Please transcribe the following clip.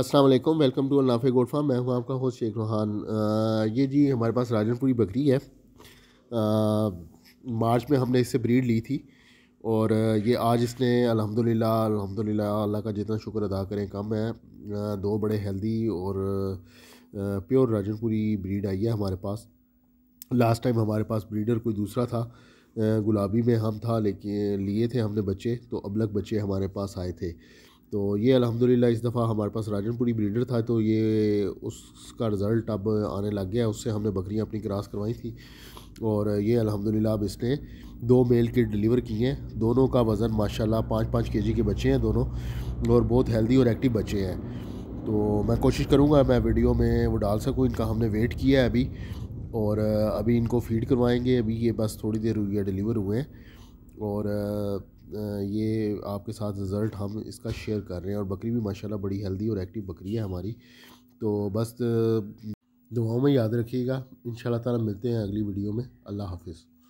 अस्सलाम वालेकुम welcome to अनाफे गोड फार्म मैं हूं आपका होस्ट शेख रोहान ये जी हमारे पास राजनपुरी बकरी है आ, मार्च में हमने इससे ब्रीड ली थी और ये आज इसने अल्हम्दुलिल्लाह अल्हम्दुलिल्लाह अल्लाह का जितना शुक्र अदा करें कम है दो बड़े हेल्दी और प्योर राजनपुरी ब्रीड आई है हमारे पास लास्ट टाइम हमारे पास ब्रीडर कोई दूसरा था गुलाबी में हम था लेकिन लिए थे हमने बच्चे तो अबलग बच्चे हमारे पास आए थे तो ये अलहमदिल्ला इस दफ़ा हमारे पास राजनपुरी ब्रीडर था तो ये उसका रिज़ल्ट अब आने लग गया उससे हमने बकरियाँ अपनी क्रॉस करवाई थी और ये अलहमदिल्ला अब इसने दो मेल किट डिलीवर किए हैं दोनों का वज़न माशाल्लाह पाँच पाँच के के बच्चे हैं दोनों और बहुत हेल्दी और एक्टिव बच्चे हैं तो मैं कोशिश करूँगा मैं वीडियो में वो डाल सकूँ इनका हमने वेट किया है अभी और अभी इनको फीड करवाएँगे अभी ये बस थोड़ी देर हुई है डिलीवर हुए हैं और ये आपके साथ रिज़ल्ट हम इसका शेयर कर रहे हैं और बकरी भी माशाल्लाह बड़ी हेल्दी और एक्टिव बकरी है हमारी तो बस दुआओं में याद रखिएगा इन ताला मिलते हैं अगली वीडियो में अल्लाह हाफिज़